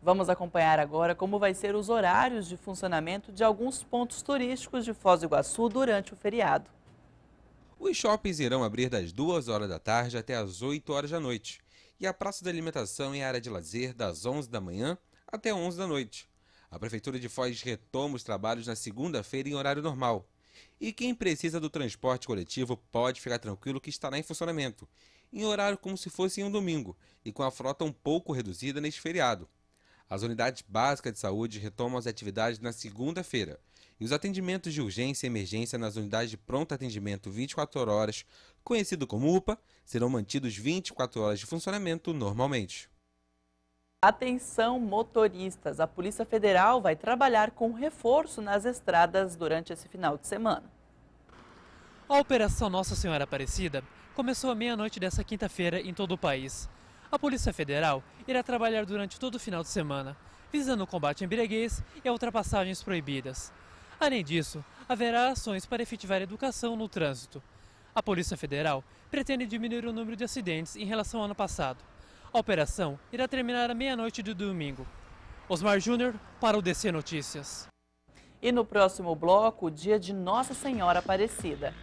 Vamos acompanhar agora como vai ser os horários de funcionamento de alguns pontos turísticos de Foz do Iguaçu durante o feriado. Os shoppings irão abrir das 2 horas da tarde até as 8 horas da noite. E a praça de alimentação e a área de lazer das 11 da manhã até 11 da noite. A Prefeitura de Foz retoma os trabalhos na segunda-feira em horário normal. E quem precisa do transporte coletivo pode ficar tranquilo que estará em funcionamento, em horário como se fosse em um domingo e com a frota um pouco reduzida neste feriado. As unidades básicas de saúde retomam as atividades na segunda-feira e os atendimentos de urgência e emergência nas unidades de pronto atendimento 24 horas, conhecido como UPA, serão mantidos 24 horas de funcionamento normalmente. Atenção motoristas, a Polícia Federal vai trabalhar com reforço nas estradas durante esse final de semana. A Operação Nossa Senhora Aparecida começou à meia-noite dessa quinta-feira em todo o país. A Polícia Federal irá trabalhar durante todo o final de semana, visando o combate à embriaguez e a ultrapassagens proibidas. Além disso, haverá ações para efetivar educação no trânsito. A Polícia Federal pretende diminuir o número de acidentes em relação ao ano passado. A operação irá terminar à meia-noite de domingo. Osmar Júnior para o DC Notícias. E no próximo bloco, o dia de Nossa Senhora Aparecida.